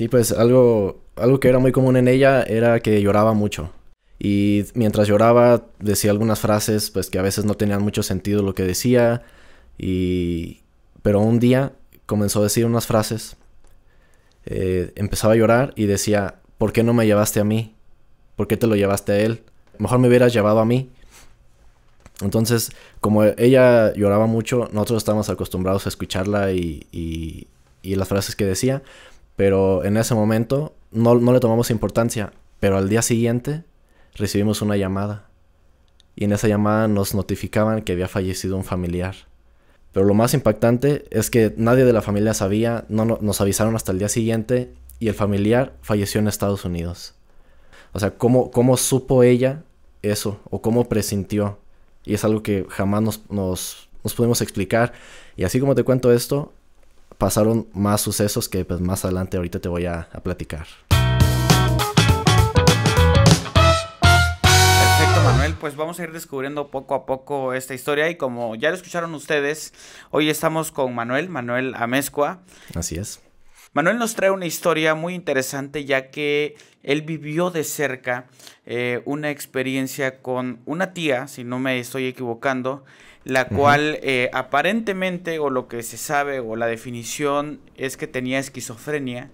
Sí, pues algo, algo que era muy común en ella era que lloraba mucho. Y mientras lloraba decía algunas frases pues que a veces no tenían mucho sentido lo que decía. Y... Pero un día comenzó a decir unas frases. Eh, empezaba a llorar y decía, ¿por qué no me llevaste a mí? ¿Por qué te lo llevaste a él? Mejor me hubieras llevado a mí. Entonces, como ella lloraba mucho, nosotros estábamos acostumbrados a escucharla y, y las frases que decía, pero en ese momento no, le tomamos importancia, pero al día siguiente recibimos una llamada y en esa llamada nos notificaban que había fallecido un familiar. Pero lo más impactante es que nadie de la familia sabía, no, nos avisaron hasta el día siguiente y el familiar falleció en Estados Unidos. O sea, ¿cómo, cómo supo ella eso? ¿O cómo presintió? Y es algo que jamás nos, nos, nos pudimos explicar. Y así como te cuento esto, pasaron más sucesos que pues, más adelante ahorita te voy a, platicar. Perfecto, Manuel, pues vamos a ir descubriendo poco a poco esta historia y como ya lo escucharon ustedes, hoy estamos con Manuel, Manuel Amezcua. Así es. Manuel nos trae una historia muy interesante ya que él vivió de cerca eh, una experiencia con una tía, si no me estoy equivocando, la cual eh, aparentemente o lo que se sabe o la definición es que tenía esquizofrenia,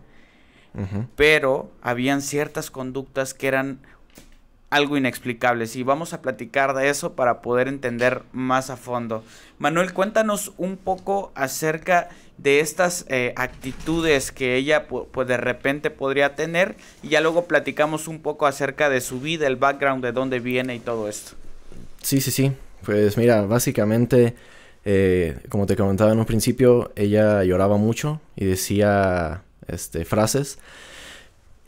pero habían ciertas conductas que eran algo inexplicables y vamos a platicar de eso para poder entender más a fondo. Manuel, cuéntanos un poco acerca de estas eh, actitudes que ella pues de repente podría tener y ya luego platicamos un poco acerca de su vida, el background, de dónde viene y todo esto. Sí, sí, sí. Pues mira, básicamente, eh, como te comentaba en un principio, ella lloraba mucho y decía este, frases.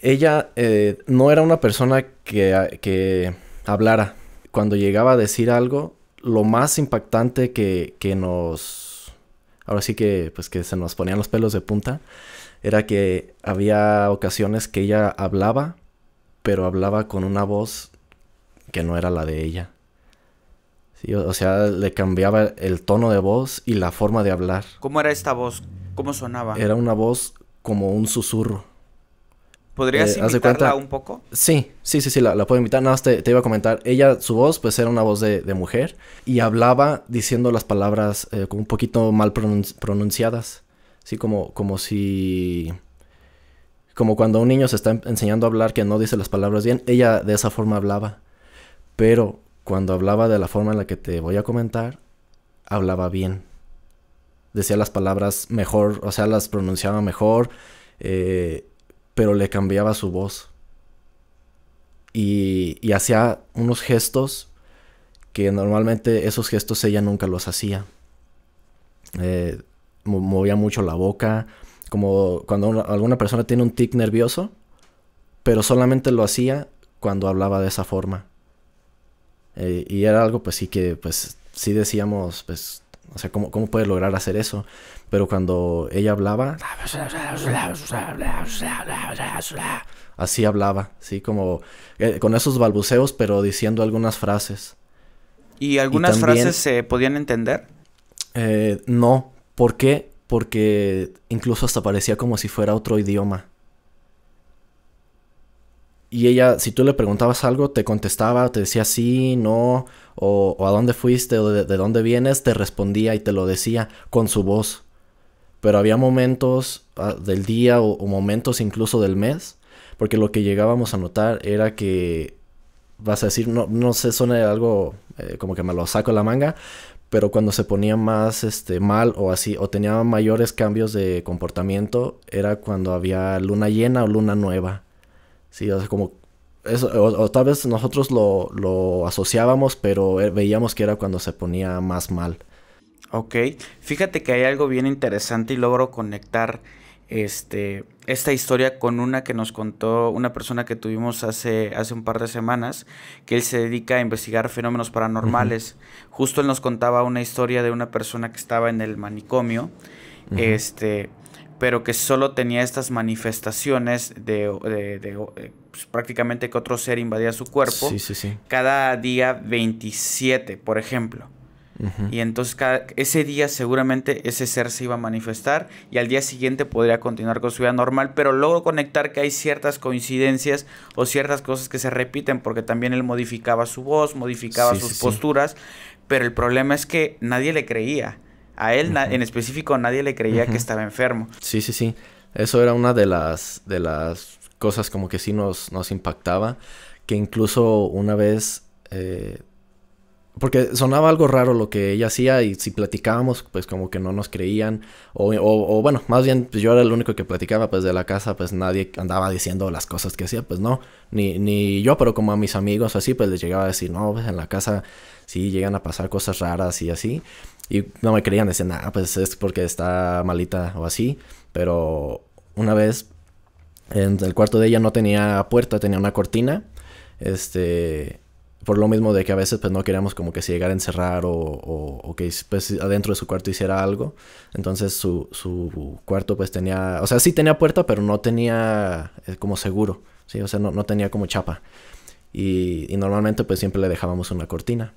Ella eh, no era una persona que, que, hablara. Cuando llegaba a decir algo, lo más impactante que, que nos... Ahora sí que, pues que se nos ponían los pelos de punta, era que había ocasiones que ella hablaba, pero hablaba con una voz que no era la de ella. Sí, o, sea, le cambiaba el tono de voz y la forma de hablar. ¿Cómo era esta voz? ¿Cómo sonaba? Era una voz como un susurro. ¿Podrías eh, invitarla un poco? Sí, sí, sí, sí, la, puedo invitar. Nada más te, iba a comentar. Ella, su voz, pues era una voz de, mujer y hablaba diciendo las palabras eh, un poquito mal pronunciadas. así como, como si... Como cuando un niño se está enseñando a hablar que no dice las palabras bien, ella de esa forma hablaba. Pero cuando hablaba de la forma en la que te voy a comentar, hablaba bien. Decía las palabras mejor, o sea, las pronunciaba mejor, eh, pero le cambiaba su voz. Y, hacía unos gestos que normalmente esos gestos ella nunca los hacía. Eh, movía mucho la boca, como cuando alguna persona tiene un tic nervioso, pero solamente lo hacía cuando hablaba de esa forma. Eh, y era algo pues sí que pues sí decíamos pues o sea, ¿cómo, ¿cómo puede lograr hacer eso? Pero cuando ella hablaba, así hablaba, sí, como eh, con esos balbuceos, pero diciendo algunas frases. ¿Y algunas frases se podían entender? Eh, no, ¿por qué? Porque incluso hasta parecía como si fuera otro idioma y ella, si tú le preguntabas algo, te contestaba, te decía sí, no, o, a dónde fuiste, o de, dónde vienes, te respondía y te lo decía con su voz. Pero había momentos ah, del día o, momentos incluso del mes, porque lo que llegábamos a notar era que, vas a decir, no, no sé, suena algo eh, como que me lo saco la manga, pero cuando se ponía más este, mal o así, o tenía mayores cambios de comportamiento, era cuando había luna llena o luna nueva Sí, o sea, como o, tal vez nosotros lo, asociábamos, pero e, veíamos que era cuando se ponía más mal. Ok, fíjate que hay algo bien interesante y logro conectar este, esta historia con una que nos contó una persona que tuvimos hace, hace un par de semanas, que él se dedica a investigar fenómenos paranormales. Justo él nos contaba una historia de una persona que estaba en el manicomio, este, pero que solo tenía estas manifestaciones de, eh, pues, prácticamente que otro ser invadía su cuerpo. Sí, sí, sí. Cada día 27, por ejemplo. Y entonces ese día seguramente ese ser se iba a manifestar y al día siguiente podría continuar con su vida normal, pero luego conectar que hay ciertas coincidencias o ciertas cosas que se repiten porque también él modificaba su voz, modificaba sus posturas, pero el problema es que nadie le creía. A él, en específico, nadie le creía que estaba enfermo. Sí, sí, sí. Eso era una de las, de las cosas como que sí nos, nos impactaba. Que incluso una vez... Eh, porque sonaba algo raro lo que ella hacía y si platicábamos, pues como que no nos creían. O, bueno, más bien pues yo era el único que platicaba, pues de la casa, pues nadie andaba diciendo las cosas que hacía, pues no, ni, ni yo, pero como a mis amigos así, pues les llegaba a decir, no, pues en la casa sí llegan a pasar cosas raras y así. Y no me creían, decían, ah, pues es porque está malita o así. Pero una vez en el cuarto de ella no tenía puerta, tenía una cortina. Este, por lo mismo de que a veces pues no queríamos como que se llegara a encerrar o, que pues, adentro de su cuarto hiciera algo. Entonces su, su, cuarto pues tenía, o sea, sí tenía puerta, pero no tenía eh, como seguro, ¿sí? O sea, no, no tenía como chapa. y normalmente pues siempre le dejábamos una cortina.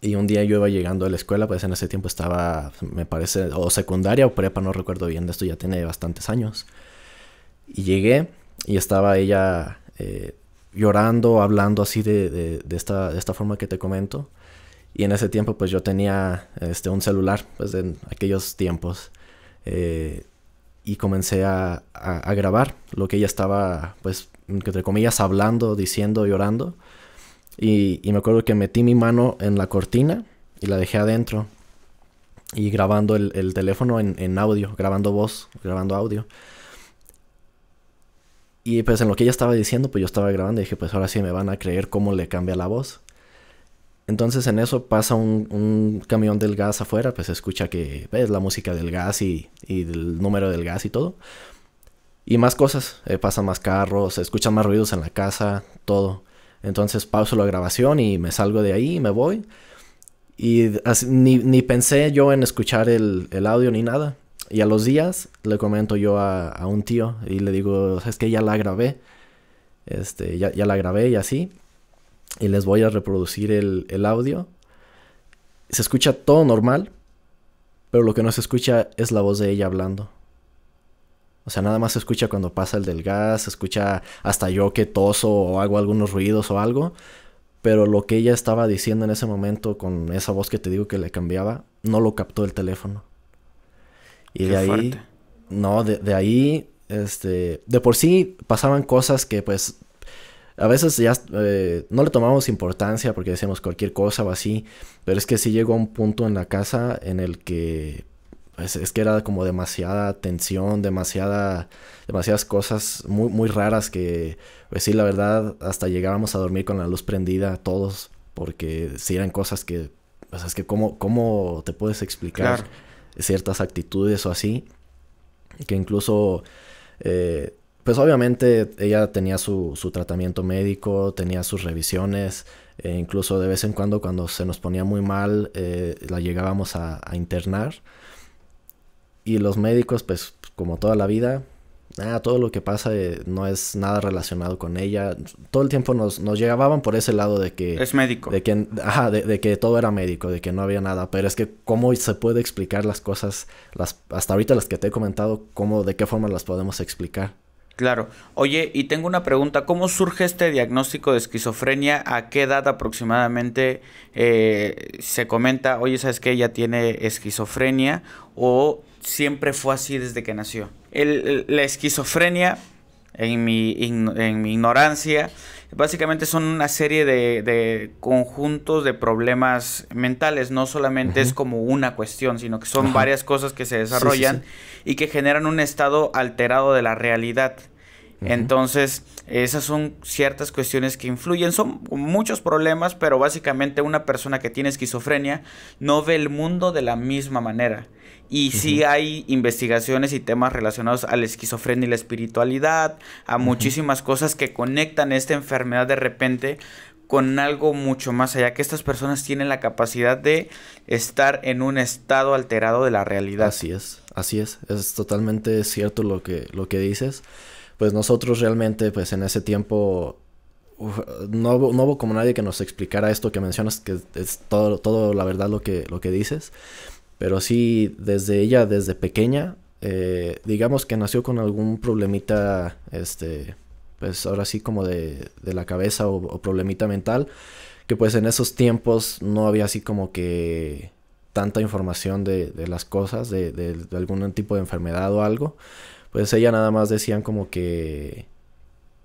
Y un día yo iba llegando a la escuela, pues en ese tiempo estaba, me parece, o secundaria o prepa, no recuerdo bien, esto ya tiene bastantes años. Y llegué y estaba ella eh, llorando, hablando así de, de, esta, esta forma que te comento. Y en ese tiempo pues yo tenía este, un celular, pues en aquellos tiempos. Eh, y comencé a, a, a, grabar lo que ella estaba, pues, entre comillas, hablando, diciendo, llorando. Y, me acuerdo que metí mi mano en la cortina y la dejé adentro. Y grabando el, teléfono en, audio, grabando voz, grabando audio. Y pues en lo que ella estaba diciendo, pues yo estaba grabando y dije, pues ahora sí me van a creer cómo le cambia la voz. Entonces en eso pasa un, camión del gas afuera, pues escucha que ves la música del gas y, el número del gas y todo. Y más cosas, eh, pasan más carros, escuchan más ruidos en la casa, todo. Entonces pauso la grabación y me salgo de ahí y me voy. Y ni, pensé yo en escuchar el, audio ni nada. Y a los días le comento yo a, un tío y le digo, es que ya la grabé. Este, ya, la grabé y así. Y les voy a reproducir el, el audio. Se escucha todo normal, pero lo que no se escucha es la voz de ella hablando. O sea, nada más se escucha cuando pasa el del gas, se escucha hasta yo que toso o hago algunos ruidos o algo. Pero lo que ella estaba diciendo en ese momento con esa voz que te digo que le cambiaba, no lo captó el teléfono. Y de ahí... No, de, ahí, este... De por sí pasaban cosas que pues a veces ya eh, no le tomamos importancia porque decíamos cualquier cosa o así, pero es que sí llegó a un punto en la casa en el que es, que era como demasiada tensión, demasiada, demasiadas cosas muy, muy raras que, pues sí, la verdad, hasta llegábamos a dormir con la luz prendida todos, porque si eran cosas que, o es que cómo, te puedes explicar ciertas actitudes o así, que incluso, eh, pues obviamente ella tenía su, su tratamiento médico, tenía sus revisiones, e incluso de vez en cuando cuando se nos ponía muy mal, eh, la llegábamos a internar y los médicos, pues como toda la vida, todo lo que pasa eh, no es nada relacionado con ella. Todo el tiempo nos, nos llegaban por ese lado de que... Es médico. De que, ajá, de, de, que todo era médico, de que no había nada. Pero es que cómo se puede explicar las cosas, las, hasta ahorita las que te he comentado, cómo, de qué forma las podemos explicar. Claro. Oye, y tengo una pregunta. ¿Cómo surge este diagnóstico de esquizofrenia? ¿A qué edad aproximadamente eh, se comenta, oye, ¿sabes que ella tiene esquizofrenia? ¿O siempre fue así desde que nació? la esquizofrenia en mi, ignorancia. Básicamente son una serie de, conjuntos de problemas mentales, no solamente es como una cuestión, sino que son varias cosas que se desarrollan y que generan un estado alterado de la realidad. Entonces, esas son ciertas cuestiones que influyen. Son muchos problemas, pero básicamente una persona que tiene esquizofrenia no ve el mundo de la misma manera. Y sí hay investigaciones y temas relacionados a la esquizofrenia y la espiritualidad, a muchísimas cosas que conectan esta enfermedad de repente con algo mucho más allá, que estas personas tienen la capacidad de estar en un estado alterado de la realidad. Así es, así es, es totalmente cierto lo que, lo que dices. Pues nosotros realmente, pues en ese tiempo no, hubo, no hubo como nadie que nos explicara esto que mencionas, que es todo, todo la verdad lo que, lo que dices. Pero sí, desde ella, desde pequeña, eh, digamos que nació con algún problemita, este, pues ahora sí como de, de la cabeza o, problemita mental, que pues en esos tiempos no había así como que tanta información de, las cosas, de, de, de algún tipo de enfermedad o algo, pues ella nada más decían como que,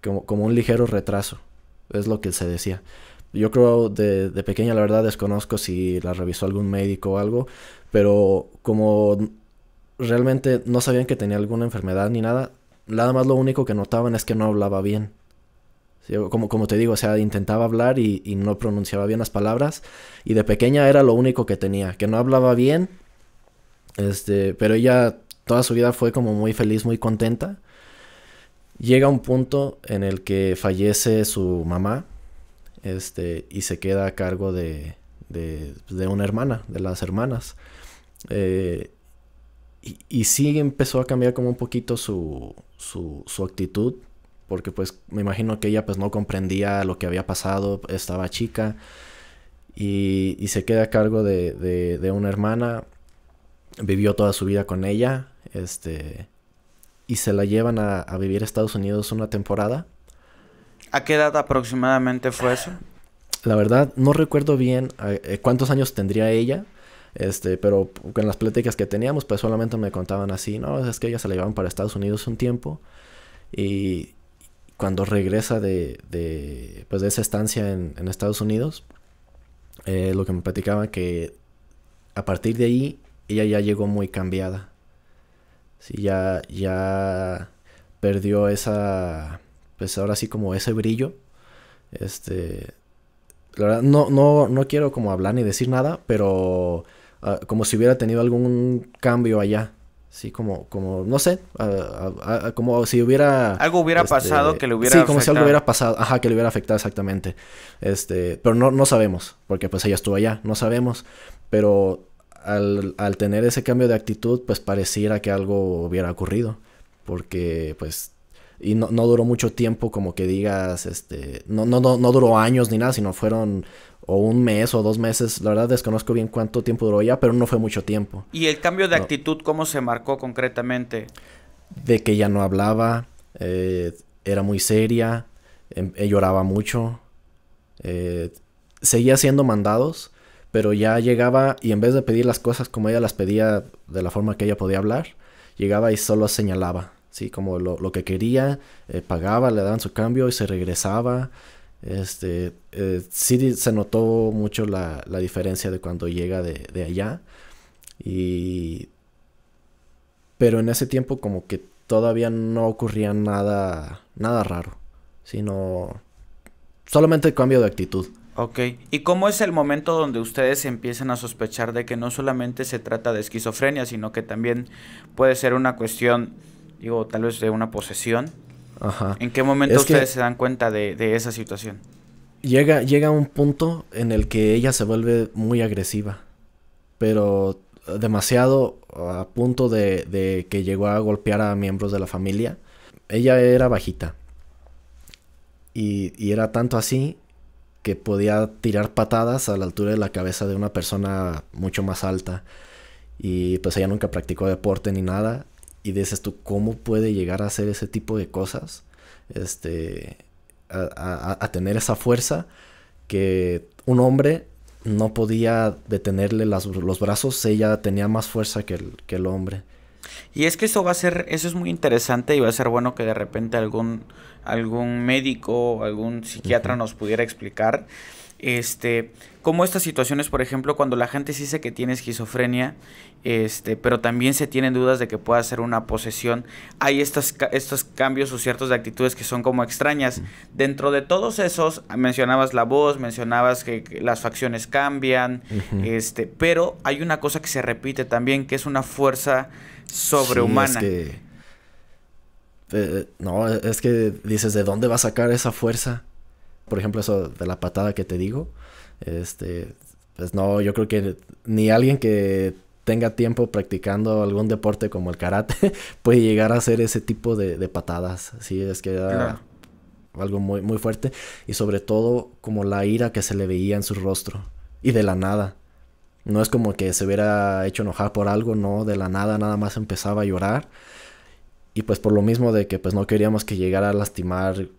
como, como un ligero retraso, es lo que se decía. Yo creo de, de pequeña, la verdad, desconozco si la revisó algún médico o algo, pero como realmente no sabían que tenía alguna enfermedad ni nada, nada más lo único que notaban es que no hablaba bien. Como, como te digo, o sea, intentaba hablar y, no pronunciaba bien las palabras. Y de pequeña era lo único que tenía, que no hablaba bien. Este, pero ella toda su vida fue como muy feliz, muy contenta. Llega un punto en el que fallece su mamá este, y se queda a cargo de, una hermana, de las hermanas. Eh, y, y, sí empezó a cambiar como un poquito su, su, su, actitud, porque pues me imagino que ella pues no comprendía lo que había pasado, estaba chica, y, se queda a cargo de, una hermana, vivió toda su vida con ella, este, y se la llevan a, a vivir a Estados Unidos una temporada. ¿A qué edad aproximadamente fue eso? La verdad, no recuerdo bien eh, cuántos años tendría ella, este, pero en las pláticas que teníamos, pues solamente me contaban así, no, es que ella se la llevaban para Estados Unidos un tiempo y cuando regresa de, de pues de esa estancia en, en Estados Unidos, eh, lo que me platicaban que a partir de ahí ella ya llegó muy cambiada. Sí, ya, ya perdió esa pues ahora sí como ese brillo. Este, la verdad, no, no, no quiero como hablar ni decir nada, pero ah, como si hubiera tenido algún cambio allá. Sí, como, como, no sé, ah, ah, como si hubiera... Algo hubiera este, pasado que le hubiera afectado... Sí, como si algo hubiera pasado, ajá, que le hubiera afectado exactamente. Este, pero no, no sabemos, porque pues ella estuvo allá, no sabemos. Pero al, al tener ese cambio de actitud, pues pareciera que algo hubiera ocurrido. Porque pues y no, duró mucho tiempo como que digas, este, no, no, no, duró años ni nada, sino fueron o un mes o dos meses, la verdad desconozco bien cuánto tiempo duró ya, pero no fue mucho tiempo. ¿Y el cambio de actitud cómo se marcó concretamente? De que ya no hablaba, eh, era muy seria, em, eh, lloraba mucho, eh, seguía siendo mandados, pero ya llegaba y en vez de pedir las cosas como ella las pedía de la forma que ella podía hablar, llegaba y solo señalaba. ¿sí? Como lo, lo que quería, eh, pagaba, le daban su cambio y se regresaba. Este, eh, sí se notó mucho la, diferencia de cuando llega de, de allá. Y... Pero en ese tiempo como que todavía no ocurría nada, nada raro, sino solamente el cambio de actitud. Ok, ¿y cómo es el momento donde ustedes empiezan a sospechar de que no solamente se trata de esquizofrenia, sino que también puede ser una cuestión digo, tal vez de una posesión. Ajá. ¿En qué momento ustedes se dan cuenta de, esa situación? Llega, llega un punto en el que ella se vuelve muy agresiva, pero demasiado a punto de, que llegó a golpear a miembros de la familia. Ella era bajita y era tanto así que podía tirar patadas a la altura de la cabeza de una persona mucho más alta. Y pues ella nunca practicó deporte ni nada y dices tú, ¿cómo puede llegar a hacer ese tipo de cosas? Este, a, tener esa fuerza que un hombre no podía detenerle los brazos, ella tenía más fuerza que el, que el hombre. Y es que eso va a ser, eso es muy interesante y va a ser bueno que de repente algún, algún médico, algún psiquiatra nos pudiera explicar este, como estas situaciones, por ejemplo, cuando la gente dice que tiene esquizofrenia, este, pero también se tienen dudas de que pueda ser una posesión, hay estos cambios o ciertas actitudes que son como extrañas. Dentro de todos esos, mencionabas la voz, mencionabas que, las facciones cambian, este, pero hay una cosa que se repite también, que es una fuerza sobrehumana. Eh, no, es que dices, ¿de dónde va a sacar esa fuerza? por ejemplo, eso de la patada que te digo, este, pues no, yo creo que ni alguien que tenga tiempo practicando algún deporte como el karate puede llegar a hacer ese tipo de, patadas. Sí, es que era algo muy, muy fuerte y sobre todo como la ira que se le veía en su rostro y de la nada. No es como que se hubiera hecho enojar por algo, no, de la nada nada más empezaba a llorar. Y pues por lo mismo de que pues no queríamos que llegara a lastimar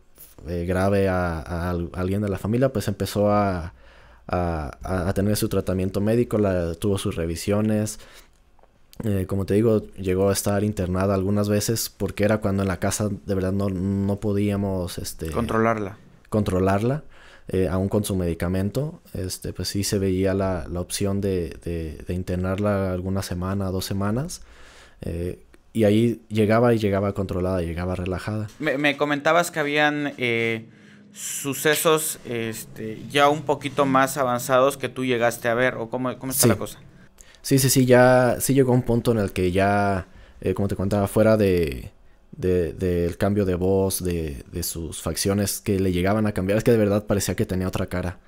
eh, grave a, alguien de la familia, pues empezó a, tener su tratamiento médico, la, tuvo sus revisiones. Eh, como te digo, llegó a estar internada algunas veces porque era cuando en la casa de verdad no, no podíamos este, controlarla. Controlarla. Eh, aún con su medicamento, este, pues sí se veía la, opción de, internarla alguna semana, dos semanas y ahí llegaba y llegaba controlada, llegaba relajada. Me, comentabas que habían eh, sucesos este, ya un poquito más avanzados que tú llegaste a ver, o cómo, está la cosa. Sí, sí, sí, ya sí llegó un punto en el que ya, eh, como te contaba, fuera de, del cambio de voz, de, de, sus facciones que le llegaban a cambiar. Es que de verdad parecía que tenía otra cara.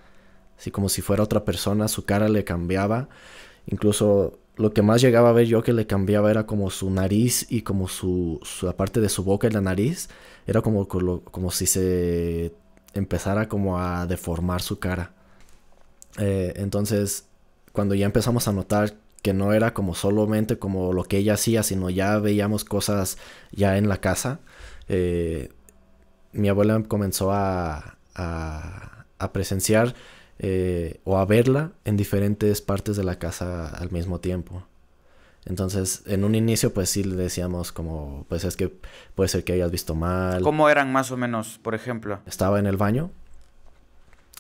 Así como si fuera otra persona, su cara le cambiaba. Incluso lo que más llegaba a ver yo que le cambiaba era como su nariz y como su, la parte de su boca y la nariz. Era como, como, como si se empezara como a deformar su cara. Eh, entonces, cuando ya empezamos a notar que no era como solamente como lo que ella hacía, sino ya veíamos cosas ya en la casa, eh, mi abuela comenzó a, a, a presenciar eh, o a verla en diferentes partes de la casa al mismo tiempo. Entonces, en un inicio, pues sí le decíamos como, pues es que puede ser que hayas visto mal. ¿Cómo eran más o menos, por ejemplo? Estaba en el baño,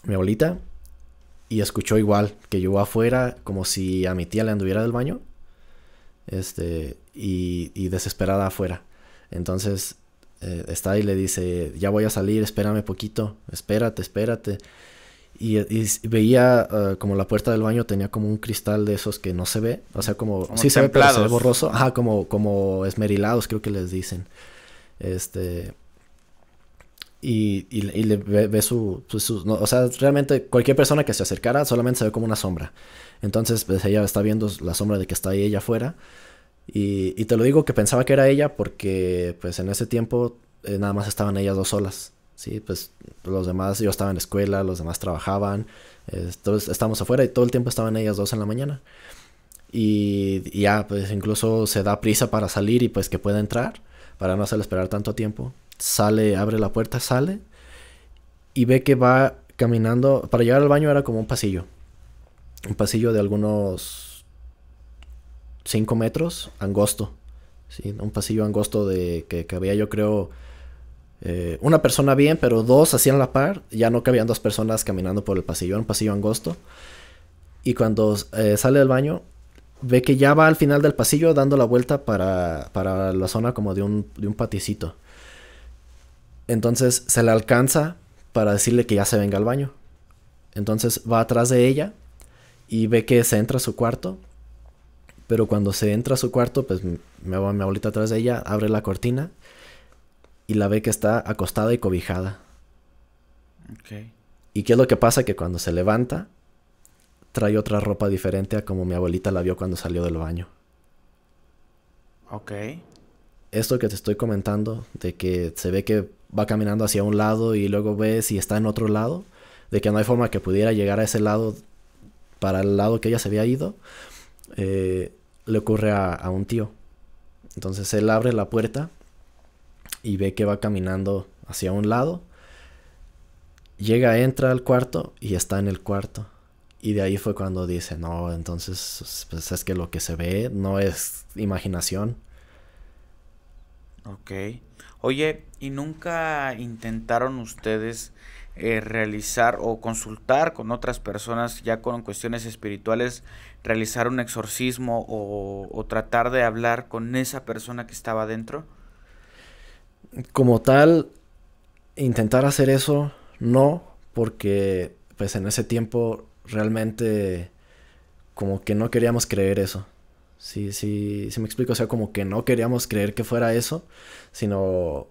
mi abuelita, y escuchó igual que yo afuera, como si a mi tía le anduviera del baño, este, y, y desesperada afuera. Entonces, eh, está y le dice, ya voy a salir, espérame poquito, espérate, espérate. Y, veía eh, como la puerta del baño tenía como un cristal de esos que no se ve, o sea, como, como se ve, borroso, ajá, como, como esmerilados creo que les dicen. Este y, y, le ve, su, pues, su, o sea, realmente cualquier persona que se acercara solamente se ve como una sombra. Entonces, pues ella está viendo la sombra de que está ahí ella afuera. Y, y te lo digo que pensaba que era ella porque pues en ese tiempo eh, nada más estaban ellas dos solas. Sí, pues los demás, yo estaba en la escuela, los demás trabajaban, estamos todos afuera y todo el tiempo estaban ellas dos en la mañana. Y, ya, pues incluso se da prisa para salir y pues que pueda entrar, para no hacerle esperar tanto tiempo. Sale, abre la puerta, sale y ve que va caminando, para llegar al baño era como un pasillo, un pasillo de algunos 5 metros, angosto, ¿sí? un pasillo angosto de que había yo creo eh, una persona bien, pero dos hacían la par, ya no cabían dos personas caminando por el pasillo, un pasillo angosto. Y cuando eh, sale del baño, ve que ya va al final del pasillo dando la vuelta para, la zona como de un, de un paticito. Entonces se le alcanza para decirle que ya se venga al baño. Entonces va atrás de ella y ve que se entra a su cuarto. Pero cuando se entra a su cuarto, pues me va mi abuelita atrás de ella, abre la cortina y la ve que está acostada y cobijada. Okay. ¿Y qué es lo que pasa? Que cuando se levanta, trae otra ropa diferente a como mi abuelita la vio cuando salió del baño. Ok. Esto que te estoy comentando, de que se ve que va caminando hacia un lado y luego ve si está en otro lado, de que no hay forma que pudiera llegar a ese lado para el lado que ella se había ido, eh, le ocurre a, a un tío. Entonces él abre la puerta y ve que va caminando hacia un lado. Llega, entra al cuarto y está en el cuarto. Y de ahí fue cuando dice, no, entonces pues es que lo que se ve no es imaginación. Ok. Oye, ¿y nunca intentaron ustedes eh, realizar o consultar con otras personas ya con cuestiones espirituales, realizar un exorcismo o, o tratar de hablar con esa persona que estaba dentro? como tal, intentar hacer eso, no, porque pues en ese tiempo realmente como que no queríamos creer eso. Sí, sí, sí me explico, o sea, como que no queríamos creer que fuera eso, sino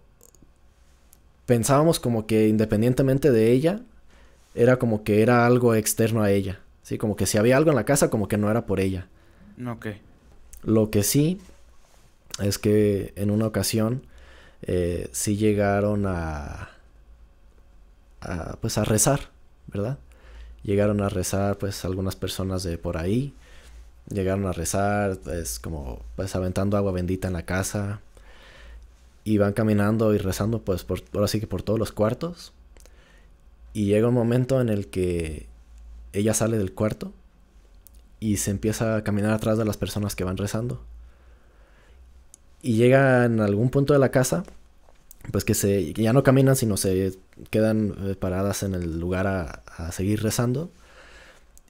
pensábamos como que independientemente de ella, era como que era algo externo a ella, sí, como que si había algo en la casa, como que no era por ella. Ok. Lo que sí es que en una ocasión si eh, sí llegaron a, pues a rezar, ¿verdad? Llegaron a rezar pues algunas personas de por ahí, llegaron a rezar, es pues, como pues aventando agua bendita en la casa y van caminando y rezando pues por, ahora sí que por todos los cuartos y llega un momento en el que ella sale del cuarto y se empieza a caminar atrás de las personas que van rezando y llega en algún punto de la casa, pues que se ya no caminan, sino se quedan eh, paradas en el lugar a, seguir rezando.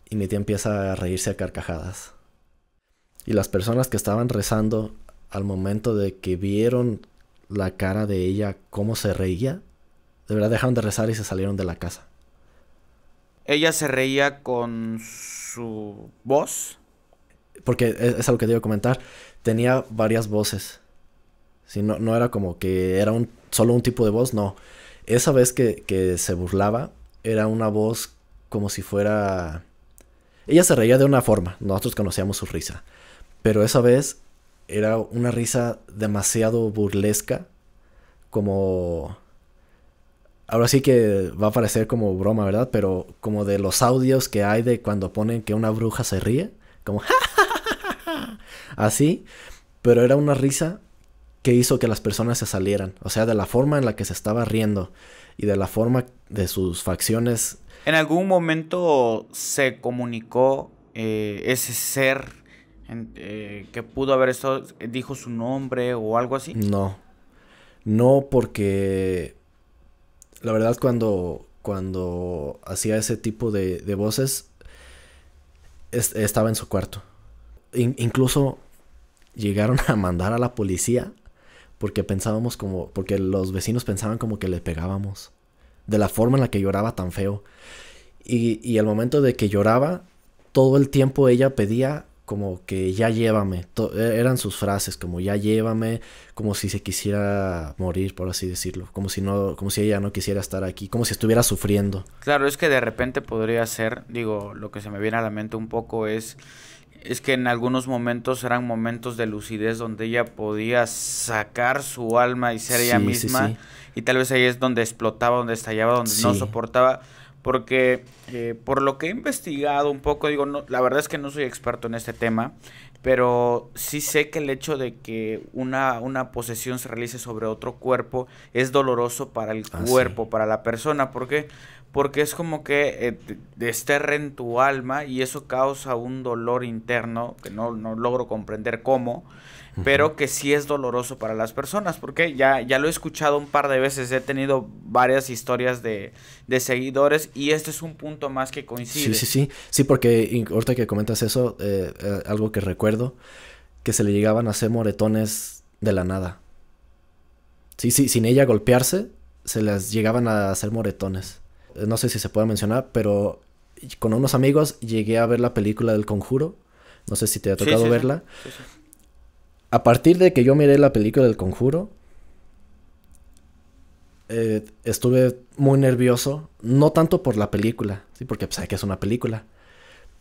Y mi tía empieza a reírse a carcajadas. Y las personas que estaban rezando al momento de que vieron la cara de ella, cómo se reía, de verdad dejaron de rezar y se salieron de la casa. ¿Ella se reía con su voz? Porque e, es, algo que te iba comentar. Tenía varias voces. No, era como que era un, solo un tipo de voz, no. Esa vez que, que se burlaba era una voz como si fuera... Ella se reía de una forma, nosotros conocíamos su risa, pero esa vez era una risa demasiado burlesca, como... Ahora sí que va a parecer como broma, ¿verdad? Pero como de los audios que hay de cuando ponen que una bruja se ríe, como... Así, pero era una risa que hizo que las personas se salieran. O sea, de la forma en la que se estaba riendo y de la forma de sus facciones. ¿En algún momento se comunicó eh, ese ser eh, que pudo haber esto. dijo su nombre o algo así? No. No, porque la verdad cuando, cuando hacía ese tipo de, voces, estaba en su cuarto. incluso llegaron a mandar a la policía porque pensábamos como, porque los vecinos pensaban como que le pegábamos, de la forma en la que lloraba tan feo. Y, y el momento de que lloraba, todo el tiempo ella pedía como que ya llévame, e, eran sus frases como ya llévame, como si se quisiera morir, por así decirlo, como si no, como si ella no quisiera estar aquí, como si estuviera sufriendo. Claro, es que de repente podría ser, digo, lo que se me viene a la mente un poco es es que en algunos momentos eran momentos de lucidez donde ella podía sacar su alma y ser ella misma. Y tal vez ahí es donde explotaba, donde estallaba, donde no soportaba. Porque eh, por lo que he investigado un poco, digo, no, la verdad es que no soy experto en este tema, pero sí sé que el hecho de que una, una posesión se realice sobre otro cuerpo es doloroso para el ah, cuerpo, para la persona. ¿Por qué? porque es como que eh, en tu alma y eso causa un dolor interno que no, logro comprender cómo, pero que sí es doloroso para las personas, porque ya, ya lo he escuchado un par de veces, he tenido varias historias de, de seguidores y este es un punto más que coincide. Sí, sí, sí, sí, porque ahorita que comentas eso, eh, eh, algo que recuerdo, que se le llegaban a hacer moretones de la nada. Sí, sí, sin ella golpearse, se las llegaban a hacer moretones no sé si se puede mencionar, pero con unos amigos llegué a ver la película del conjuro. No sé si te ha tocado verla. a partir de que yo miré la película del conjuro, eh, estuve muy nervioso, no tanto por la película, ¿sí? porque pues, que es una película,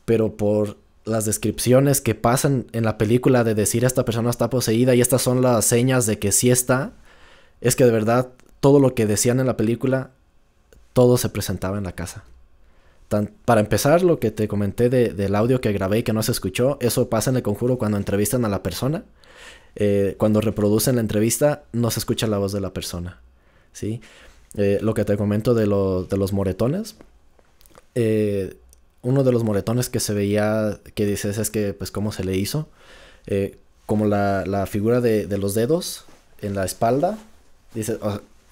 pero por las descripciones que pasan en la película de decir esta persona está poseída y estas son las señas de que sí está, es que de verdad todo lo que decían en la película todo se presentaba en la casa. para empezar, lo que te comenté del audio que grabé y que no se escuchó, eso pasa en el conjuro cuando entrevistan a la persona. Eh, cuando reproducen la entrevista, no se escucha la voz de la persona. ¿sí? Eh, lo que te comento de, los moretones. Eh, uno de los moretones que se veía, que dices es que, pues, cómo se le hizo. como la, figura de, los dedos en la espalda.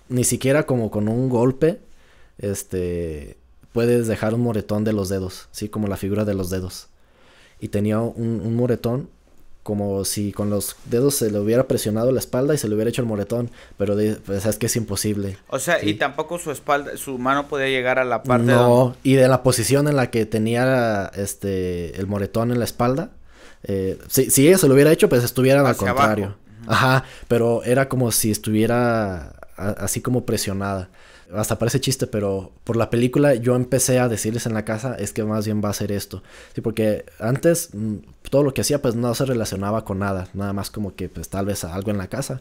ni siquiera como con un golpe este, puedes dejar un moretón de los dedos, ¿sí? Como la figura de los dedos. Y tenía un, un moretón como si con los dedos se le hubiera presionado la espalda y se le hubiera hecho el moretón, pero pues, es que es imposible. O sea, y tampoco su espalda, su mano podía llegar a la parte. No, y de la posición en la que tenía este el moretón en la espalda, eh, si, ella se lo hubiera hecho, pues estuviera. al contrario. Ajá, pero era como si estuviera así como presionada hasta parece chiste, pero por la película yo empecé a decirles en la casa es que más bien va a ser esto. Sí, porque antes mm, todo lo que hacía pues no se relacionaba con nada, nada más como que pues tal vez algo en la casa.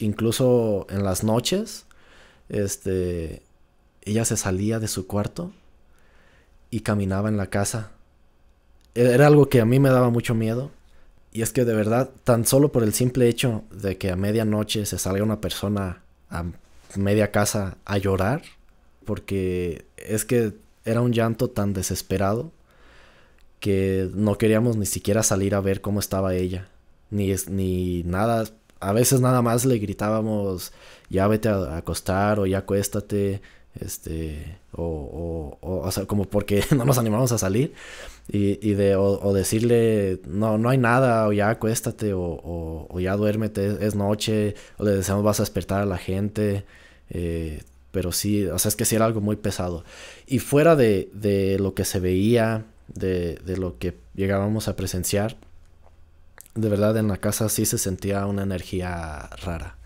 Incluso en las noches, este, ella se salía de su cuarto y caminaba en la casa. E, era algo que a mí me daba mucho miedo. Y es que de verdad, tan solo por el simple hecho de que a medianoche se salga una persona a media casa a llorar, porque es que era un llanto tan desesperado que no queríamos ni siquiera salir a ver cómo estaba ella, ni, ni nada. A veces nada más le gritábamos, ya vete a acostar o ya acuéstate este, o, o, o, o sea, como porque no nos animamos a salir, y, y de, o, decirle, no, no hay nada, o ya acuéstate, o, ya duérmete, es noche, o le decimos vas a despertar a la gente, eh, pero sí, o sea, es que sí era algo muy pesado. Y fuera de, de lo que se veía, de, de lo que llegábamos a presenciar, de verdad en la casa sí se sentía una energía rara.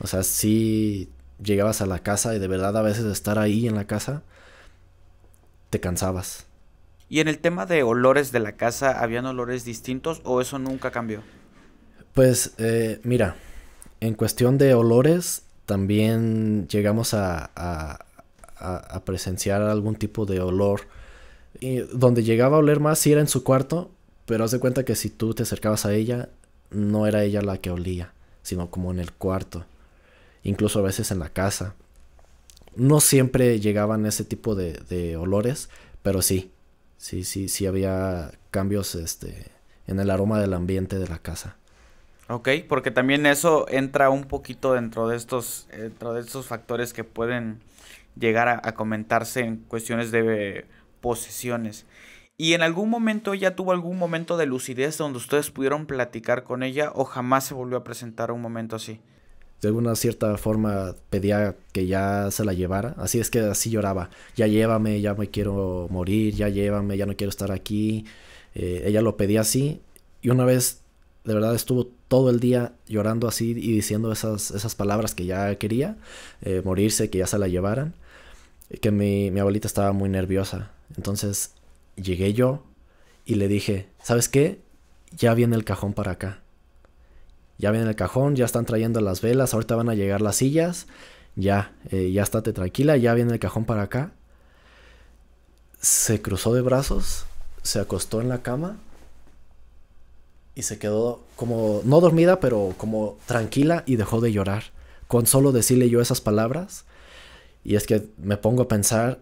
O sea, sí llegabas a la casa y de verdad a veces estar ahí en la casa te cansabas. ¿Y en el tema de olores de la casa, habían olores distintos o eso nunca cambió? Pues eh, mira, en cuestión de olores, también llegamos a, presenciar algún tipo de olor. Y donde llegaba a oler más, sí era en su cuarto, pero haz de cuenta que si tú te acercabas a ella, no era ella la que olía, sino como en el cuarto incluso a veces en la casa. No siempre llegaban ese tipo de, olores, pero sí, sí, sí, sí había cambios este, en el aroma del ambiente de la casa. Ok, porque también eso entra un poquito dentro de estos, eh, dentro de estos factores que pueden llegar a, a comentarse en cuestiones de posesiones. ¿Y en algún momento ella tuvo algún momento de lucidez donde ustedes pudieron platicar con ella o jamás se volvió a presentar un momento así? de alguna cierta forma pedía que ya se la llevara. Así es que así lloraba. Ya llévame, ya me quiero morir, ya llévame, ya no quiero estar aquí. Eh, ella lo pedía así. Y una vez, de verdad, estuvo todo el día llorando así y diciendo esas, esas palabras que ya quería. Eh, morirse, que ya se la llevaran. Que mi, mi abuelita estaba muy nerviosa. Entonces llegué yo y le dije, ¿sabes qué? Ya viene el cajón para acá. Ya viene el cajón, ya están trayendo las velas, ahorita van a llegar las sillas. Ya, eh, ya estate tranquila, ya viene el cajón para acá. Se cruzó de brazos, se acostó en la cama y se quedó como, no dormida, pero como tranquila y dejó de llorar. Con solo decirle yo esas palabras. Y es que me pongo a pensar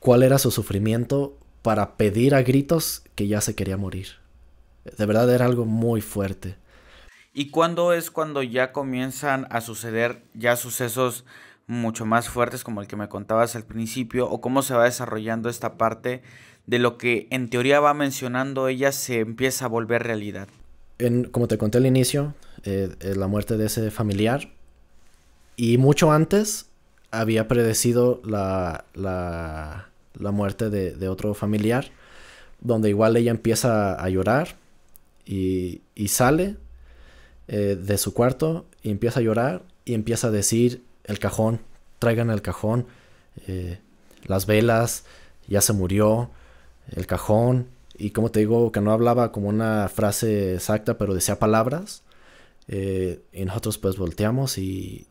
cuál era su sufrimiento para pedir a gritos que ya se quería morir. De verdad era algo muy fuerte. ¿Y cuándo es cuando ya comienzan a suceder ya sucesos mucho más fuertes como el que me contabas al principio? ¿O cómo se va desarrollando esta parte de lo que en teoría va mencionando ella se empieza a volver realidad? En, como te conté al inicio, es eh, eh, la muerte de ese familiar y mucho antes había predecido la, la, muerte de, de, otro familiar, donde igual ella empieza a llorar y, y sale eh, de su cuarto y empieza a llorar y empieza a decir el cajón, traigan el cajón, eh, las velas, ya se murió, el cajón. Y como te digo, que no hablaba como una frase exacta, pero decía palabras. Eh, y nosotros pues volteamos y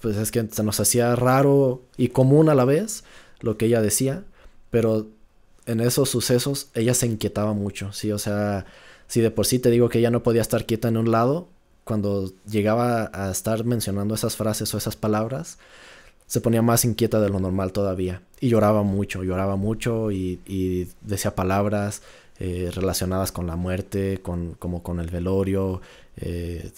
pues es que se nos hacía raro y común a la vez lo que ella decía, pero en esos sucesos ella se inquietaba mucho, sí, o sea, si de por sí te digo que ella no podía estar quieta en un lado, cuando llegaba a estar mencionando esas frases o esas palabras, se ponía más inquieta de lo normal todavía. Y lloraba mucho, lloraba mucho y, decía palabras eh, relacionadas con la muerte, con, como con el velorio, eh,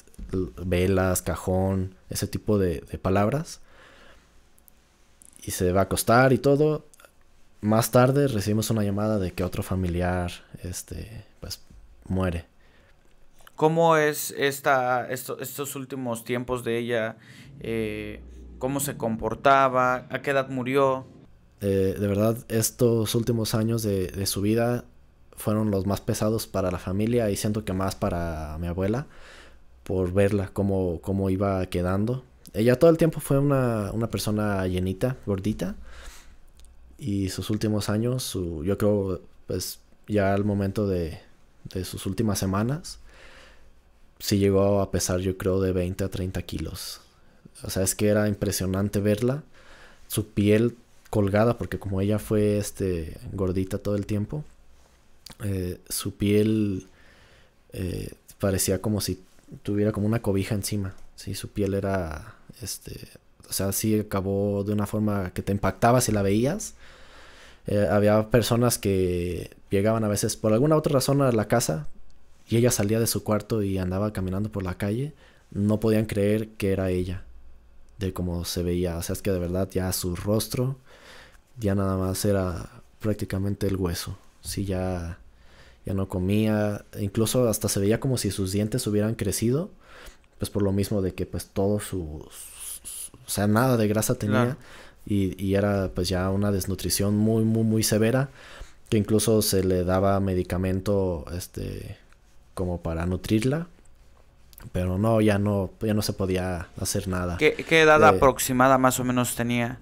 velas, cajón, ese tipo de, palabras. Y se va a acostar y todo. Más tarde recibimos una llamada de que otro familiar este, pues, muere. ¿Cómo es esta, estos últimos tiempos de ella? Eh, ¿Cómo se comportaba? ¿A qué edad murió? Eh, de verdad, estos últimos años de, su vida fueron los más pesados para la familia y siento que más para mi abuela por verla cómo, cómo iba quedando. Ella todo el tiempo fue una, una persona llenita, gordita. Y sus últimos años, su, yo creo, pues ya al momento de, de sus últimas semanas, sí llegó a pesar yo creo de 20 a 30 kilos. O sea, es que era impresionante verla, su piel colgada, porque como ella fue este, gordita todo el tiempo, eh, su piel eh, parecía como si tuviera como una cobija encima. Sí, su piel era, este, o sea, sí acabó de una forma que te impactaba si la veías. Eh, había personas que llegaban a veces por alguna otra razón a la casa y ella salía de su cuarto y andaba caminando por la calle, no podían creer que era ella, de cómo se veía. O sea, es que de verdad ya su rostro ya nada más era prácticamente el hueso. Si ya, ya no comía, incluso hasta se veía como si sus dientes hubieran crecido, pues por lo mismo de que pues todo su... o sea, nada de grasa tenía. Y, y, era pues ya una desnutrición muy, muy, muy severa, que incluso se le daba medicamento, este, como para nutrirla. Pero no, ya no, ya no se podía hacer nada. ¿Qué, edad eh, aproximada más o menos tenía?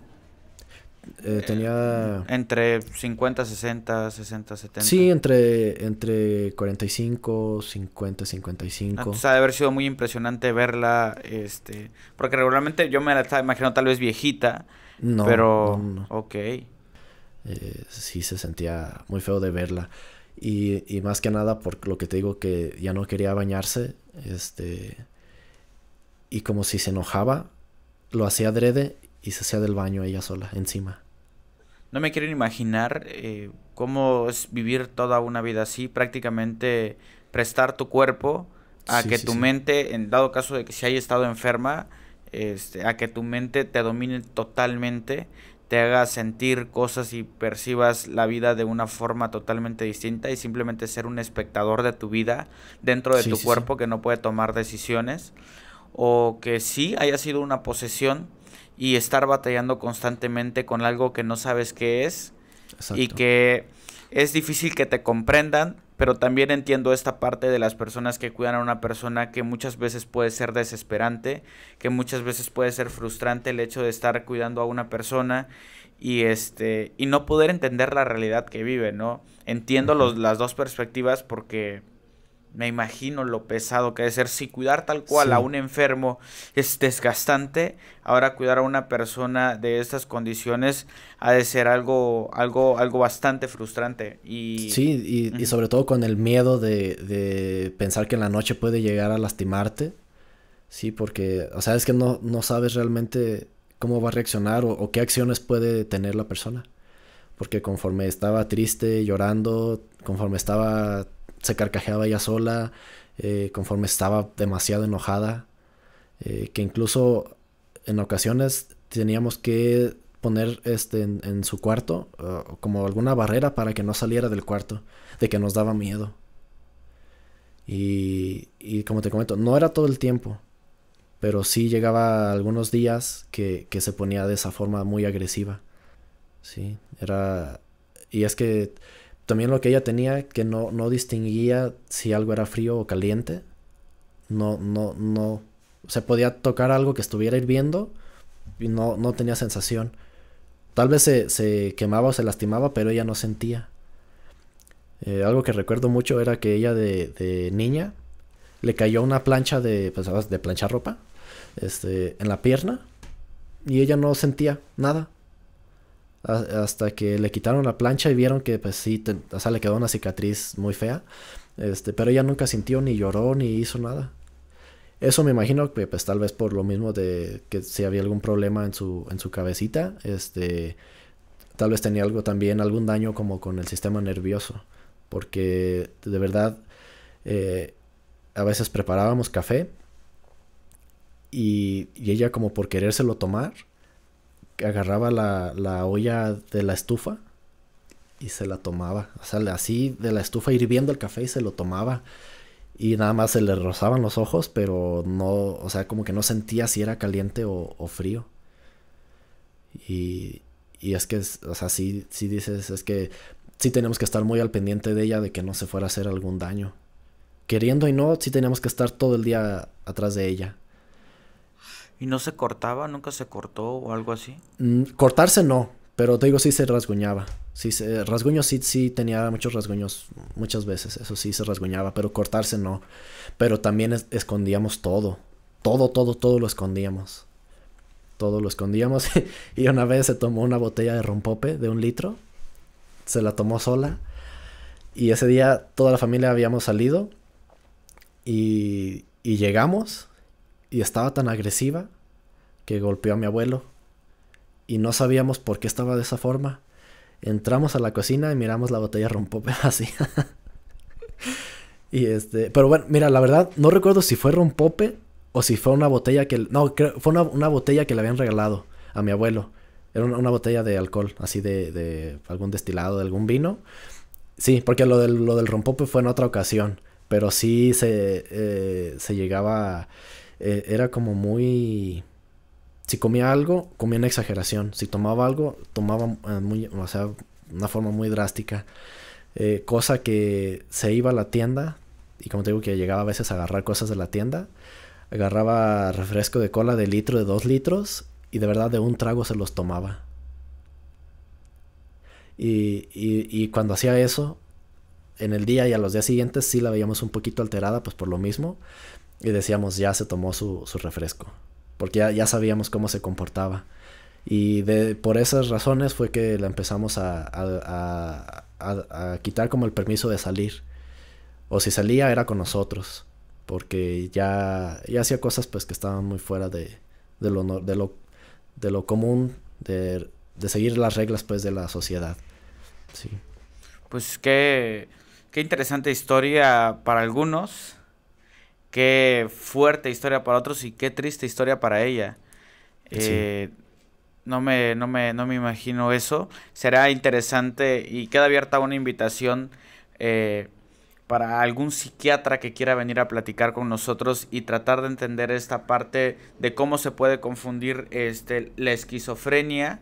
Eh, tenía... Eh, entre 50, 60, 60, 70. Sí, entre, entre 45, 50, 55. O sea, de haber sido muy impresionante verla, este... Porque regularmente yo me la estaba imaginando tal vez viejita, pero... Ok. sí, se sentía muy feo de verla. Y, más que nada por lo que te digo que ya no quería bañarse, este, y como si se enojaba, lo hacía adrede y se hacía del baño ella sola, encima. No me quiero imaginar eh, cómo es vivir toda una vida así, prácticamente prestar tu cuerpo a que tu mente, en dado caso de que se haya estado enferma, este, a que tu mente te domine totalmente te haga sentir cosas y percibas la vida de una forma totalmente distinta y simplemente ser un espectador de tu vida dentro de tu cuerpo que no puede tomar decisiones o que sí haya sido una posesión y estar batallando constantemente con algo que no sabes qué es y que es difícil que te comprendan pero también entiendo esta parte de las personas que cuidan a una persona que muchas veces puede ser desesperante, que muchas veces puede ser frustrante el hecho de estar cuidando a una persona y este y no poder entender la realidad que vive, ¿no? Entiendo los, las dos perspectivas porque me imagino lo pesado que de ser. Si cuidar tal cual a un enfermo es desgastante, ahora cuidar a una persona de estas condiciones ha de ser algo, algo, algo bastante frustrante. Y... Sí, y, sobre todo con el miedo de, pensar que en la noche puede llegar a lastimarte. Sí, porque, o sea, es que no, sabes realmente cómo va a reaccionar o qué acciones puede tener la persona. Porque conforme estaba triste, llorando, conforme estaba se carcajeaba ella sola, eh, conforme estaba demasiado enojada, eh, que incluso en ocasiones teníamos que poner este en, su cuarto como alguna barrera para que no saliera del cuarto, de que nos daba miedo. Y, como te comento, no era todo el tiempo, pero sí llegaba algunos días que, que se ponía de esa forma muy agresiva. Sí, era... Y es que también lo que ella tenía, que no, distinguía si algo era frío o caliente. No, no, no. Se podía tocar algo que estuviera hirviendo y no, no tenía sensación. Tal vez se, quemaba o se lastimaba, pero ella no sentía. Eh, algo que recuerdo mucho era que ella de, niña le cayó una plancha de, pues, de planchar ropa este, en la pierna y ella no sentía nada hasta que le quitaron la plancha y vieron que pues sí, o sea, le quedó una cicatriz muy fea. Este, pero ella nunca sintió ni lloró ni hizo nada. Eso me imagino que pues tal vez por lo mismo de que si había algún problema en su, en su cabecita, este, tal vez tenía algo también, algún daño como con el sistema nervioso. Porque de verdad, eh, a veces preparábamos café y ella como por querérselo tomar, agarraba la, olla de la estufa y se la tomaba. O sea, así de la estufa hirviendo el café y se lo tomaba. Y nada más se le rozaban los ojos, pero no, o sea, como que no sentía si era caliente o, frío. Y, y, es que, o sea, sí, sí dices, es que sí tenemos que estar muy al pendiente de ella de que no se fuera a hacer algún daño. Queriendo y no, sí tenemos que estar todo el día atrás de ella. ¿Y no se cortaba? ¿Nunca se cortó o algo así? Mm, cortarse no, pero te digo, sí se rasguñaba. Sí, se, eh, rasguños sí, sí tenía muchos rasguños muchas veces, eso sí se rasguñaba, pero cortarse no. Pero también escondíamos todo, todo, todo, todo lo escondíamos. Todo lo escondíamos y una vez se tomó una botella de rompope de un litro, se la tomó sola y ese día toda la familia habíamos salido y, y llegamos y estaba tan agresiva que golpeó a mi abuelo. Y no sabíamos por qué estaba de esa forma. Entramos a la cocina y miramos la botella rompope así... y este, pero bueno, mira, la verdad no recuerdo si fue rompope o si fue una botella que no, fue una, botella que le habían regalado a mi abuelo. Era una, botella de alcohol, así de, de, algún destilado, de algún vino. Sí, porque lo del, lo del rompope fue en otra ocasión. Pero sí se, eh, se llegaba. Eh, era como muy... Si comía algo, comía en exageración. Si tomaba algo, tomaba eh, una forma muy drástica. Eh, cosa que se iba a la tienda y como te digo que llegaba a veces a agarrar cosas de la tienda. Agarraba refresco de cola de litro, de dos litros y de verdad de un trago se los tomaba. Y, y cuando hacía eso, en el día y a los días siguientes sí la veíamos un poquito alterada, pues por lo mismo y decíamos, ya se tomó su, refresco, porque ya, sabíamos cómo se comportaba. Y por esas razones fue que la empezamos a, quitar como el permiso de salir. O si salía era con nosotros, porque ya, hacía cosas pues que estaban muy fuera de, de, lo, de, lo, de lo común, de, seguir las reglas pues de la sociedad. Sí. Pues qué, qué interesante historia para algunos Qué fuerte historia para otros y qué triste historia para ella. Eh, no me, no, me, no me imagino eso. Será interesante y queda abierta una invitación eh, para algún psiquiatra que quiera venir a platicar con nosotros y tratar de entender esta parte de cómo se puede confundir este, la esquizofrenia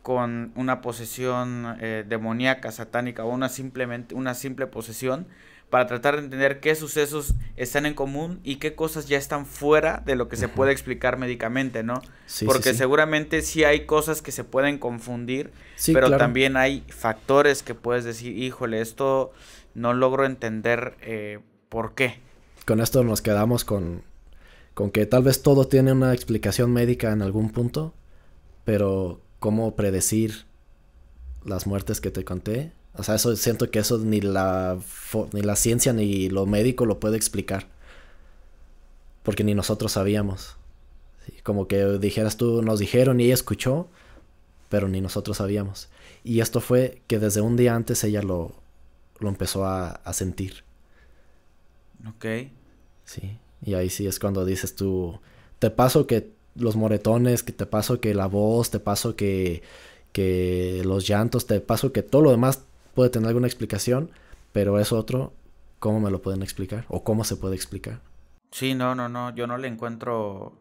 con una posesión eh, demoníaca, satánica o una, simplemente, una simple posesión para tratar de entender qué sucesos están en común y qué cosas ya están fuera de lo que se puede explicar médicamente, ¿no? Porque seguramente sí hay cosas que se pueden confundir, pero también hay factores que puedes decir, híjole, esto no logro entender eh, por qué. Con esto nos quedamos con, con que tal vez todo tiene una explicación médica en algún punto, pero cómo predecir las muertes que te conté o sea, eso siento que eso ni la, ni la ciencia ni lo médico lo puede explicar. Porque ni nosotros sabíamos. Como que dijeras tú, nos dijeron y ella escuchó, pero ni nosotros sabíamos. Y esto fue que desde un día antes ella lo, empezó a, sentir. Ok. Sí, y ahí sí es cuando dices tú, te paso que los moretones, que te paso que la voz, te paso que, que los llantos, te paso que todo lo demás puede tener alguna explicación, pero es otro, ¿cómo me lo pueden explicar? ¿O cómo se puede explicar? Sí, no, no, no, yo no le encuentro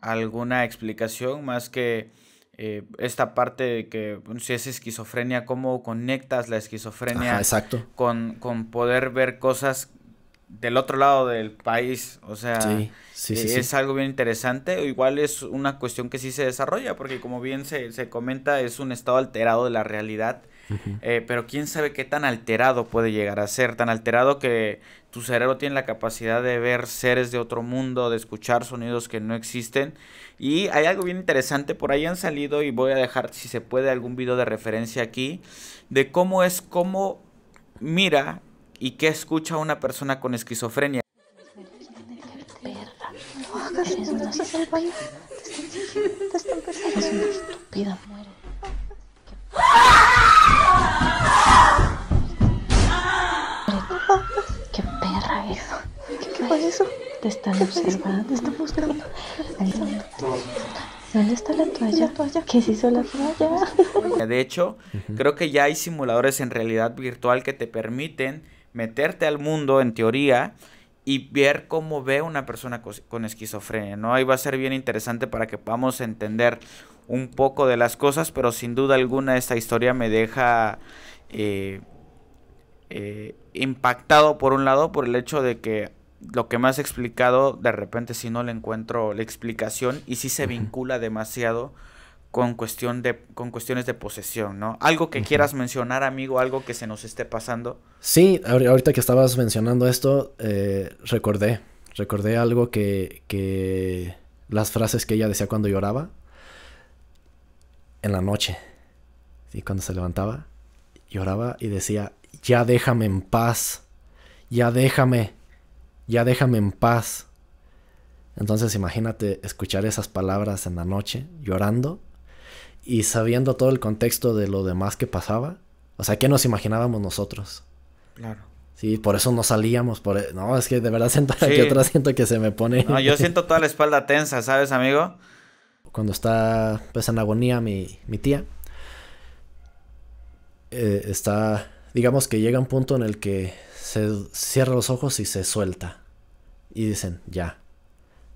alguna explicación más que eh, esta parte de que si es esquizofrenia, ¿cómo conectas la esquizofrenia exacto. Con, con poder ver cosas del otro lado del país. O sea, sí, sí, eh, es algo bien interesante. Igual es una cuestión que sí se desarrolla, porque como bien se, se comenta, es un estado alterado de la realidad eh, pero quién sabe qué tan alterado puede llegar a ser, tan alterado que tu cerebro tiene la capacidad de ver seres de otro mundo, de escuchar sonidos que no existen. Y hay algo bien interesante, por ahí han salido y voy a dejar, si se puede, algún video de referencia aquí, de cómo es, cómo mira y qué escucha una persona con esquizofrenia. pues eso? Te están observando. Te buscando. ¿Dónde está la toalla? ¿Qué se hizo la toalla? De hecho, creo que ya hay simuladores en realidad virtual que te permiten meterte al mundo en teoría y ver cómo ve una persona con esquizofrenia, ¿no? Ahí va a ser bien interesante para que podamos entender un poco de las cosas, pero sin duda alguna esta historia me deja eh, eh impactado por un lado por el hecho de que lo que me has explicado, de repente si no le encuentro la explicación y si se vincula demasiado con, cuestión de, con cuestiones de posesión, ¿no? Algo que quieras mencionar, amigo, algo que se nos esté pasando. Sí, ahorita que estabas mencionando esto, eh, recordé, recordé algo que, que las frases que ella decía cuando lloraba en la noche. Y cuando se levantaba, lloraba y decía, ya déjame en paz, ya déjame, ya déjame en paz. Entonces imagínate escuchar esas palabras en la noche, llorando, y sabiendo todo el contexto de lo demás que pasaba. O sea, ¿qué nos imaginábamos nosotros? Claro. Sí, por eso no salíamos. Por... E-, no, es que de verdad sentar aquí siento que se me pone. No, yo siento toda la espalda tensa, ¿sabes, amigo? Cuando está pues en agonía mi, tía, eh, está digamos que llega un punto en el que se cierra los ojos y se suelta. Y dicen, ya.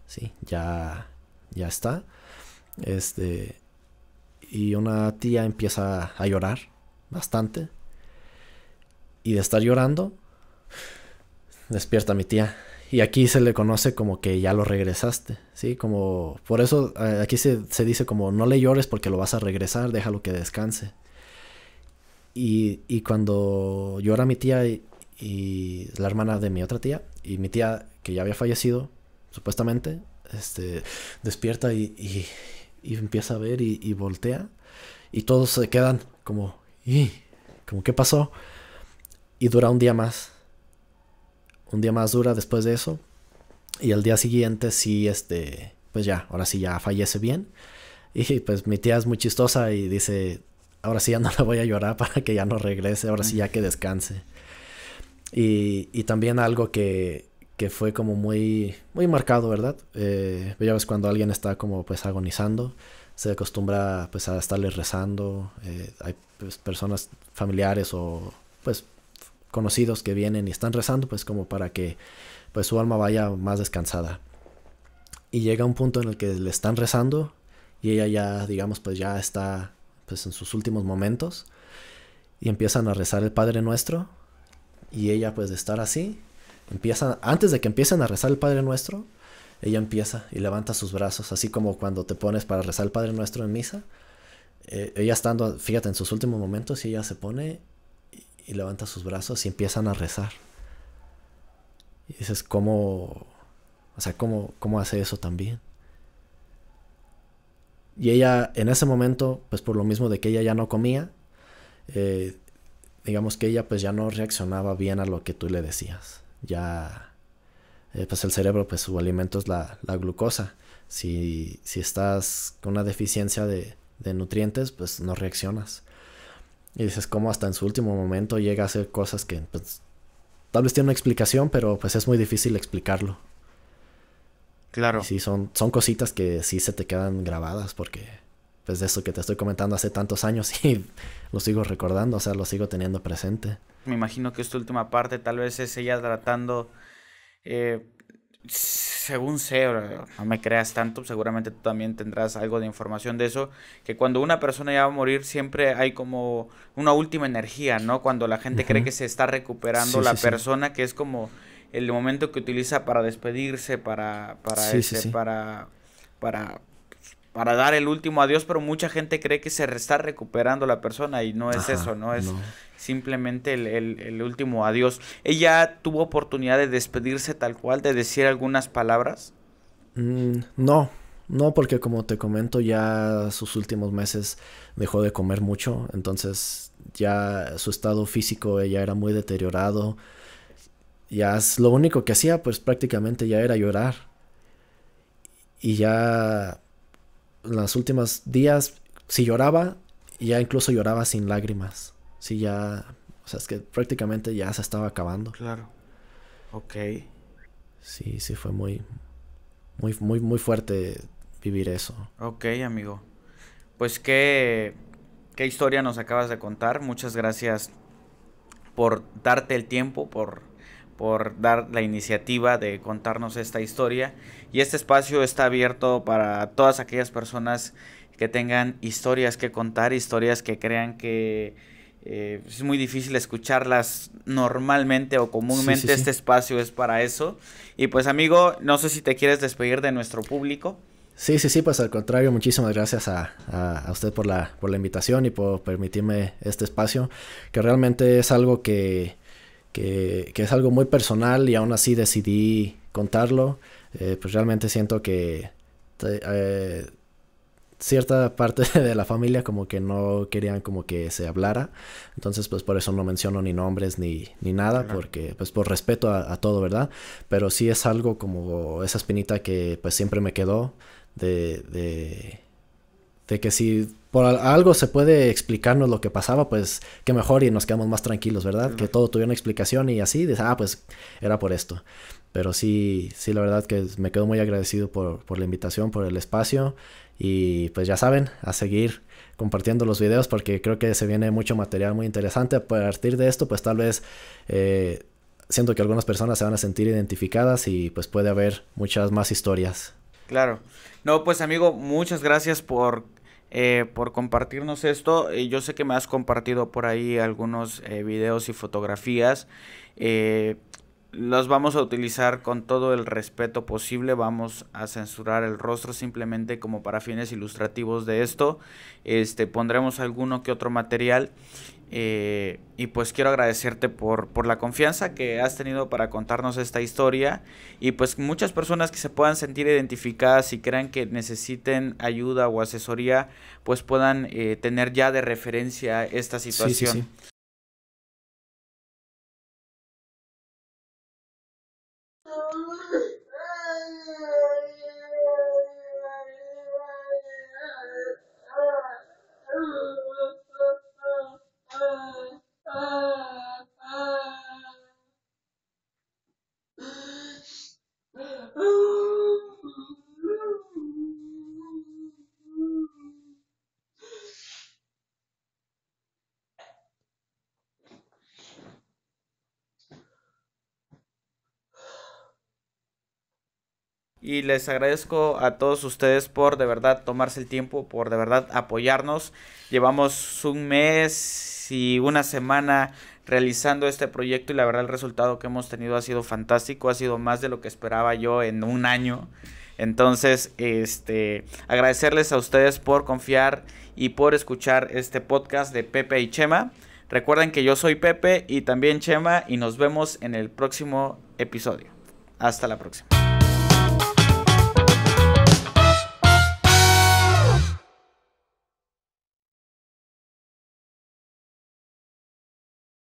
Sí, ya. Ya está. Este. Y una tía empieza a llorar bastante. Y de estar llorando, despierta mi tía. Y aquí se le conoce como que ya lo regresaste, ¿sí? Como, por eso eh, aquí se, se dice como, no le llores porque lo vas a regresar, déjalo que descanse, y, cuando yo mi tía y, la hermana de mi otra tía, y mi tía, que ya había fallecido, supuestamente, este, despierta y, empieza a ver y, voltea. Y todos se quedan como, ¿y? Como, ¿qué pasó? Y dura un día más. Un día más dura después de eso. Y el día siguiente sí, este, pues ya, ahora sí ya fallece bien. Y pues mi tía es muy chistosa y dice, ahora sí ya no la voy a llorar para que ya no regrese, ahora sí ya que descanse. Y, también algo que, que, fue como muy, muy marcado, ¿verdad? Eh, ya ves cuando alguien está como pues agonizando, se acostumbra pues a estarle rezando, eh, hay pues, personas familiares o pues conocidos que vienen y están rezando pues como para que pues su alma vaya más descansada. Y llega un punto en el que le están rezando y ella ya, digamos, pues ya está pues en sus últimos momentos y empiezan a rezar el Padre Nuestro y ella pues de estar así, empieza, antes de que empiecen a rezar el Padre Nuestro, ella empieza y levanta sus brazos, así como cuando te pones para rezar el Padre Nuestro en misa. Eh, ella estando, fíjate, en sus últimos momentos, y ella se pone y, levanta sus brazos y empiezan a rezar. Y dices, como, O sea, como cómo hace eso también? Y ella en ese momento, pues por lo mismo de que ella ya no comía, eh, digamos que ella pues ya no reaccionaba bien a lo que tú le decías. Ya, eh, pues el cerebro, pues su alimento es la, glucosa. Si, estás con una deficiencia de, nutrientes, pues no reaccionas. Y dices cómo hasta en su último momento llega a hacer cosas que pues, tal vez tiene una explicación, pero pues es muy difícil explicarlo. Claro. sí, son, son cositas que sí se te quedan grabadas porque, pues de eso que te estoy comentando hace tantos años y lo sigo recordando, o sea, lo sigo teniendo presente. Me imagino que esta última parte tal vez es ella tratando, eh, según sé, no me creas tanto, seguramente tú también tendrás algo de información de eso, que cuando una persona ya va a morir siempre hay como una última energía, ¿no? Cuando la gente cree que se está recuperando la persona, que es como el momento que utiliza para despedirse, para, para, este, para, para, para dar el último adiós, pero mucha gente cree que se está recuperando la persona y no es eso, no es simplemente el, último adiós. ¿Ella tuvo oportunidad de despedirse tal cual, de decir algunas palabras? Mm, no, no, porque como te comento, ya sus últimos meses dejó de comer mucho, entonces ya su estado físico ya era muy deteriorado ya lo único que hacía, pues prácticamente ya era llorar. Y ya en los últimos días, si lloraba, ya incluso lloraba sin lágrimas. Si ya, o sea, es que prácticamente ya se estaba acabando. Claro. Ok. Sí, sí, fue muy, muy, muy, muy fuerte vivir eso. Ok, amigo. Pues qué, qué historia nos acabas de contar. Muchas gracias por darte el tiempo, por por dar la iniciativa de contarnos esta historia. Y este espacio está abierto para todas aquellas personas que tengan historias que contar, historias que crean que eh, es muy difícil escucharlas normalmente o comúnmente. este espacio es para eso. Y pues amigo, no sé si te quieres despedir de nuestro público. Sí, sí, sí, pues al contrario, muchísimas gracias a, a usted por la, por la invitación y por permitirme este espacio, que realmente es algo que, que, es algo muy personal y aún así decidí contarlo, eh, pues realmente siento que eh, cierta parte de la familia como que no querían como que se hablara, entonces pues por eso no menciono ni nombres ni, ni nada, porque pues por respeto a, todo, ¿verdad? Pero sí es algo como esa espinita que pues siempre me quedó de de que si por algo se puede explicarnos lo que pasaba, pues que mejor y nos quedamos más tranquilos, ¿verdad? Que todo tuviera una explicación y así, ah, pues era por esto. Pero sí, sí, la verdad que me quedo muy agradecido por, la invitación, por el espacio y pues ya saben, a seguir compartiendo los videos porque creo que se viene mucho material muy interesante. A partir de esto, pues tal vez... Eh, siento que algunas personas se van a sentir identificadas y pues puede haber muchas más historias. Claro. No, pues amigo, muchas gracias por eh, por compartirnos esto. Eh, yo sé que me has compartido por ahí algunos eh, videos y fotografías. los vamos a utilizar con todo el respeto posible. Vamos a censurar el rostro simplemente como para fines ilustrativos de esto. Este, pondremos alguno que otro material. Eh, y pues quiero agradecerte por, por, la confianza que has tenido para contarnos esta historia. Y pues muchas personas que se puedan sentir identificadas y crean que necesiten ayuda o asesoría, pues puedan eh, tener ya de referencia esta situación. y les agradezco a todos ustedes por de verdad tomarse el tiempo, por de verdad apoyarnos. Llevamos un mes y una semana realizando este proyecto y la verdad el resultado que hemos tenido ha sido fantástico, ha sido más de lo que esperaba yo en un año. Entonces, este, agradecerles a ustedes por confiar y por escuchar este podcast de Pepe y Chema. Recuerden que yo soy Pepe y también Chema y nos vemos en el próximo episodio. Hasta la próxima.